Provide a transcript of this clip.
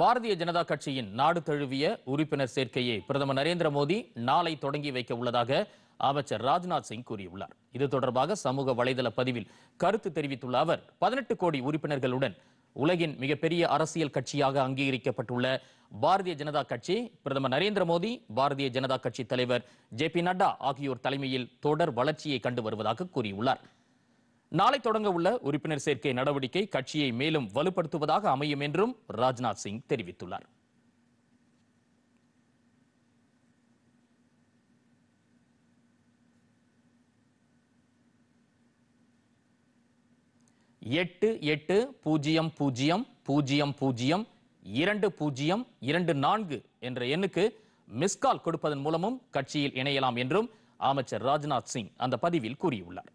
பாரதிய ஜனதா கட்சியின் நாடு தழுவிய உறுப்பினர் சேர்க்கையை பிரதமர் நரேந்திர மோடி நாளை தொடங்கி வைக்க உள்ளதாக அமைச்சர் ராஜ்நாத் சிங் கூறியுள்ளார் இது தொடர்பாக சமூக வலைதள பதிவில் கருத்து தெரிவித்துள்ள அவர் பதினெட்டு கோடி உறுப்பினர்களுடன் உலகின் மிகப்பெரிய அரசியல் கட்சியாக அங்கீகரிக்கப்பட்டுள்ள பாரதிய ஜனதா கட்சி பிரதமர் நரேந்திர மோடி பாரதிய ஜனதா கட்சி தலைவர் ஜே பி நட்டா ஆகியோர் தலைமையில் தொடர் வளர்ச்சியை கண்டு வருவதாக கூறியுள்ளார் நாளை தொடங்க உள்ள உறுப்பினர் சேர்க்கை நடவடிக்கை கட்சியை மேலும் வலுப்படுத்துவதாக அமையும் என்றும் ராஜ்நாத் சிங் தெரிவித்துள்ளார் எட்டு எட்டு பூஜ்ஜியம் பூஜ்ஜியம் பூஜ்ஜியம் பூஜ்ஜியம் இரண்டு பூஜ்ஜியம் இரண்டு நான்கு என்ற எண்ணுக்கு மிஸ்கால் கொடுப்பதன் மூலமும் கட்சியில் இணையலாம் என்றும் அமைச்சர் ராஜ்நாத் சிங் அந்த பதிவில் கூறியுள்ளார்